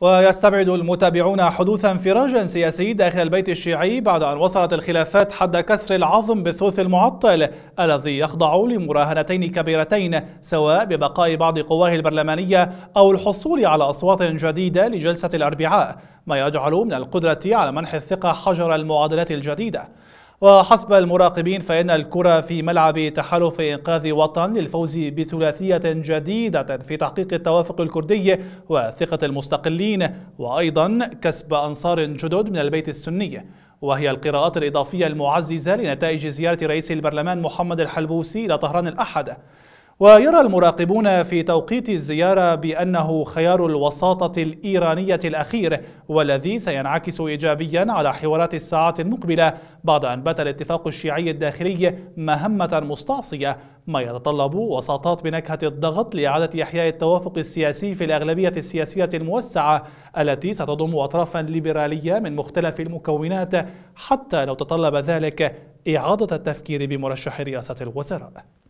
ويستبعد المتابعون حدوث انفراج سياسي داخل البيت الشيعي بعد أن وصلت الخلافات حد كسر العظم بالثلث المعطل الذي يخضع لمراهنتين كبيرتين سواء ببقاء بعض قواه البرلمانية أو الحصول على أصوات جديدة لجلسة الأربعاء ما يجعل من القدرة على منح الثقة حجر المعادلات الجديدة وحسب المراقبين فإن الكرة في ملعب تحالف إنقاذ وطن للفوز بثلاثية جديدة في تحقيق التوافق الكردي وثقة المستقلين وأيضا كسب أنصار جدد من البيت السني وهي القراءات الإضافية المعززة لنتائج زيارة رئيس البرلمان محمد الحلبوسي إلى طهران الأحد ويرى المراقبون في توقيت الزيارة بأنه خيار الوساطة الإيرانية الأخير والذي سينعكس إيجابيا على حوارات الساعات المقبلة بعد أن بات الاتفاق الشيعي الداخلي مهمة مستعصية ما يتطلب وساطات بنكهة الضغط لإعادة إحياء التوافق السياسي في الأغلبية السياسية الموسعة التي ستضم أطرافا ليبرالية من مختلف المكونات حتى لو تطلب ذلك إعادة التفكير بمرشح رئاسة الوزراء